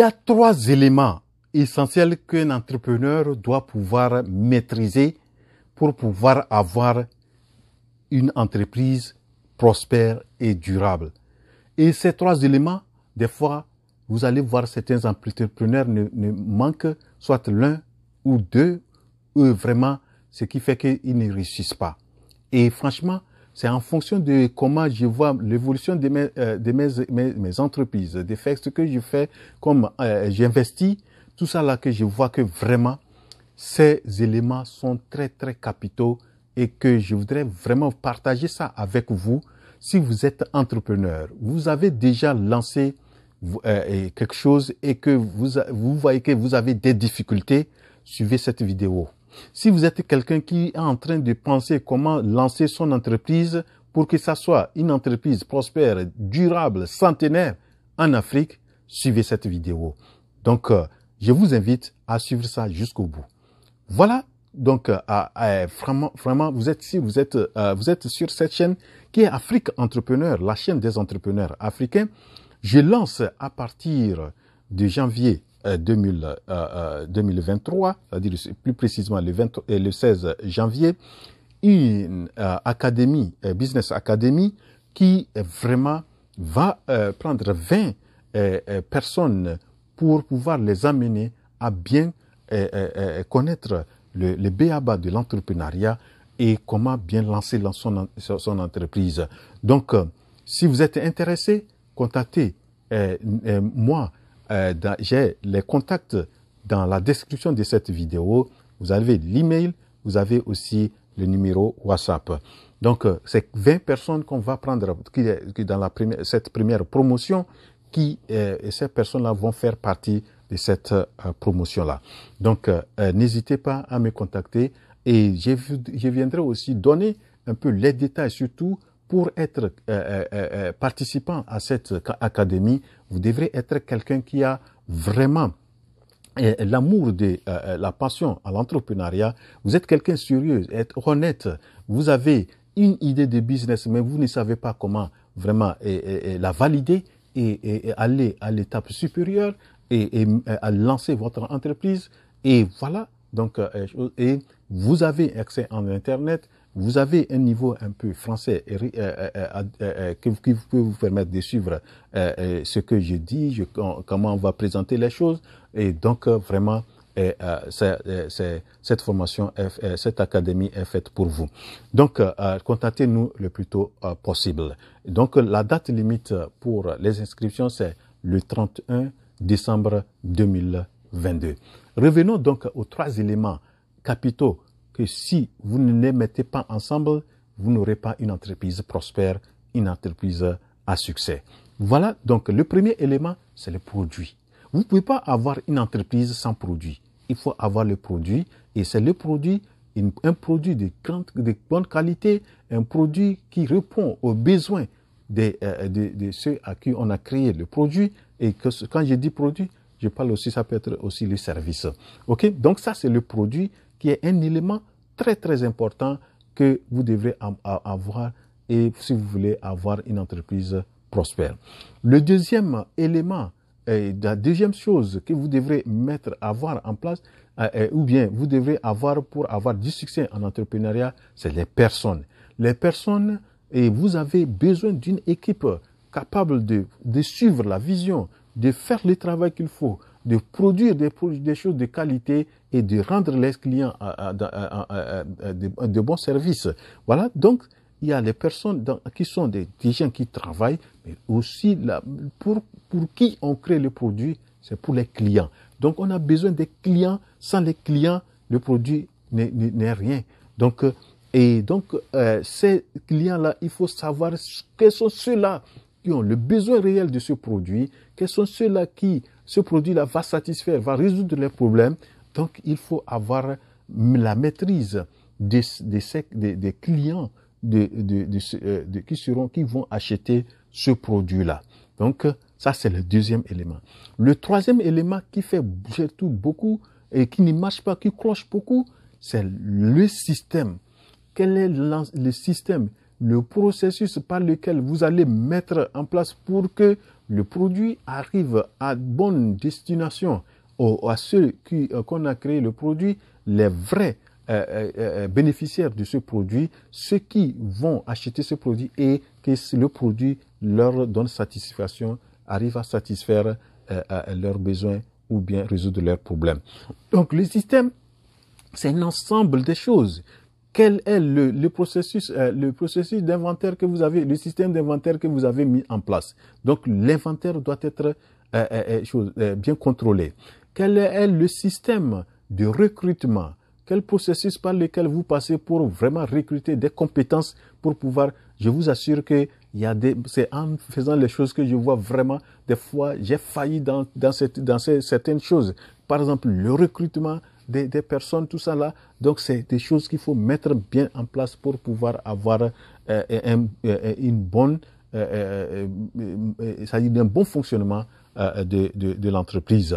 Il y a trois éléments essentiels qu'un entrepreneur doit pouvoir maîtriser pour pouvoir avoir une entreprise prospère et durable. Et ces trois éléments, des fois, vous allez voir certains entrepreneurs ne, manquent soit l'un ou deux, ou vraiment, ce qui fait qu'ils ne réussissent pas. Et franchement, c'est en fonction de comment je vois l'évolution de, mes, euh, mes, entreprises, des faits, ce que je fais, comme euh, j'investis, tout ça là que je vois que vraiment ces éléments sont très très capitaux et que je voudrais vraiment partager ça avec vous. Si vous êtes entrepreneur, vous avez déjà lancé euh, quelque chose et que vous, vous voyez que vous avez des difficultés, suivez cette vidéo. Si vous êtes quelqu'un qui est en train de penser comment lancer son entreprise pour que ça soit une entreprise prospère, durable, centenaire en Afrique, suivez cette vidéo. Donc, euh, je vous invite à suivre ça jusqu'au bout. Voilà. Donc, euh, vraiment, vraiment, vous êtes si vous êtes, euh, vous êtes sur cette chaîne qui est Afrique Entrepreneur, la chaîne des entrepreneurs africains. Je lance à partir de janvier 2023, euh, euh, euh, c'est-à-dire plus précisément le, 20, le 16 janvier, une académie, Business Academy, qui vraiment va prendre 20 personnes pour pouvoir les amener à bien connaître le, le BABA de l'entrepreneuriat et comment bien lancer son entreprise. Donc, si vous êtes intéressé, contactez moi euh, j'ai les contacts dans la description de cette vidéo. Vous avez l'email, vous avez aussi le numéro WhatsApp. Donc, euh, c'est 20 personnes qu'on va prendre qui, dans la première, cette première promotion qui, euh, et ces personnes-là vont faire partie de cette promotion-là. Donc, n'hésitez pas à me contacter et je, je viendrai aussi donner un peu les détails, surtout pour être euh, euh, euh, participant à cette académie, vous devrez être quelqu'un qui a vraiment l'amour de la passion à l'entrepreneuriat. Vous êtes quelqu'un sérieux, être honnête. Vous avez une idée de business, mais vous ne savez pas comment vraiment la valider et, aller à l'étape supérieure et, lancer votre entreprise. Et voilà, donc, et vous avez accès à Internet, vous avez un niveau un peu français euh, euh, euh, qui peut vous permettre de suivre ce que je dis, comment on va présenter les choses. Et donc, vraiment, cette formation, cette académie est faite pour vous. Donc, contactez-nous le plus tôt possible. Donc, la date limite pour les inscriptions, c'est le 31 décembre 2022. Revenons donc aux trois éléments capitaux si vous ne les mettez pas ensemble, vous n'aurez pas une entreprise prospère, une entreprise à succès. Voilà, donc le premier élément, c'est le produit. Vous ne pouvez pas avoir une entreprise sans produit. Il faut avoir le produit et c'est le produit, un produit de, bonne qualité, un produit qui répond aux besoins euh, de, ceux à qui on a créé le produit. Et quand je dis produit, je parle aussi, ça peut être aussi le service. OK Donc ça, c'est le produit qui est un élément très très important que vous devrez avoir et si vous voulez avoir une entreprise prospère. Le deuxième élément, euh, la deuxième chose que vous devrez mettre, avoir en place, euh, euh, ou bien vous devrez avoir pour avoir du succès en entrepreneuriat, c'est les personnes. Les personnes, et vous avez besoin d'une équipe capable de, de suivre la vision, de faire le travail qu'il faut, de produire des, des, choses de qualité et de rendre les clients de, bons services. Voilà, donc il y a les personnes qui sont des, gens qui travaillent, mais aussi pour, pour qui on crée le produit, c'est pour les clients. Donc on a besoin des clients. Sans les clients, le produit n'est rien. Donc, euh, et donc euh, ces clients-là, il faut savoir quels sont ceux-là qui ont le besoin réel de ce produit, quels sont ceux-là qui ce produit-là va satisfaire, va résoudre les problèmes. Donc, il faut avoir la maîtrise des, clients qui, seront, qui vont acheter ce produit-là. Donc, ça, c'est le deuxième élément. Le troisième élément qui fait surtout beaucoup et qui ne marche pas, qui croche beaucoup, c'est le système. Quel est le système, le processus par lequel vous allez mettre en place pour que le produit arrive à bonne destination, à ceux qui, euh, qu'on a créé le produit, les vrais euh, euh, bénéficiaires de ce produit, ceux qui vont acheter ce produit et que le produit leur donne satisfaction, arrive à satisfaire leurs besoins ou bien résoudre leurs problèmes. Donc le système, c'est un ensemble de choses quel est le, processus, euh, le processus d'inventaire que vous avez, le système d'inventaire que vous avez mis en place. Donc l'inventaire doit être euh, euh, bien contrôlé. Quel est le système de recrutement Quel processus par lequel vous passez pour vraiment recruter des compétences pour pouvoir Je vous assure que il y a des, c'est en faisant les choses que je vois vraiment des fois j'ai failli dans dans, cette, dans ces, certaines choses. Par exemple, le recrutement des, personnes, tout ça là. Donc c'est des choses qu'il faut mettre bien en place pour pouvoir avoir euh, un, euh, une bonne, euh, c'est-à-dire bon fonctionnement de, de, l'entreprise.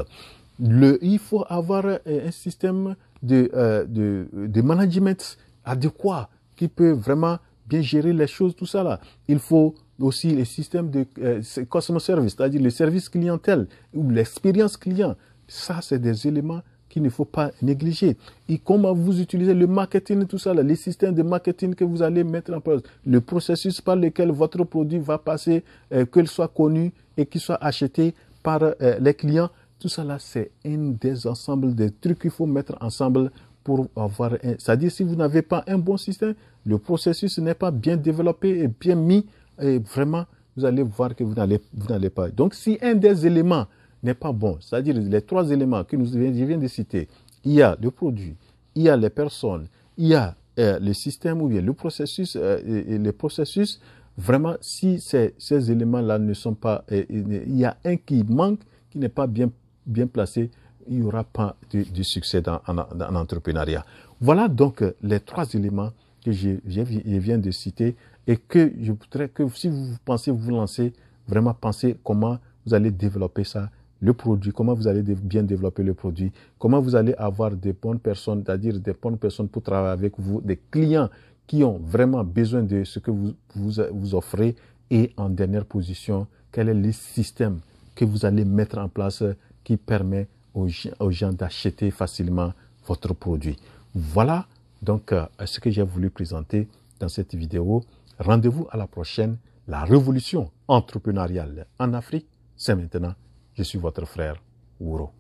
Le, il faut avoir un système de, de, de management adéquat qui peut vraiment bien gérer les choses, tout ça là. Il faut aussi le système de customer service, c'est-à-dire le service clientèle ou l'expérience client. Ça, c'est des éléments qu'il ne faut pas négliger. Et comment vous utilisez le marketing, tout ça, les systèmes de marketing que vous allez mettre en place, le processus par lequel votre produit va passer, euh, qu'il soit connu et qu'il soit acheté par euh, les clients, tout ça là, c'est un des ensembles des trucs qu'il faut mettre ensemble pour avoir un. C'est-à-dire, si vous n'avez pas un bon système, le processus n'est pas bien développé et bien mis, et vraiment, vous allez voir que vous n'allez pas. Donc, si un des éléments n'est pas bon. C'est-à-dire les trois éléments que je viens de citer, il y a le produit, il y a les personnes, il y a euh, le système ou bien le processus, euh, et, les processus, vraiment, si ces, ces éléments-là ne sont pas, euh, il y a un qui manque, qui n'est pas bien, bien placé, il n'y aura pas de succès dans, en, entrepreneuriat. Voilà donc les trois éléments que je, je, je, viens de citer et que je voudrais que si vous pensez vous lancer, vraiment pensez comment vous allez développer ça le produit, comment vous allez bien développer le produit, comment vous allez avoir des bonnes personnes, c'est-à-dire des bonnes personnes pour travailler avec vous, des clients qui ont vraiment besoin de ce que vous, vous, offrez. Et en dernière position, quel est le système que vous allez mettre en place euh, qui permet aux, gens d'acheter facilement votre produit. Voilà donc euh, ce que j'ai voulu présenter dans cette vidéo. Rendez-vous à la prochaine. La révolution entrepreneuriale en Afrique, c'est maintenant. Je o votre frère Ouro.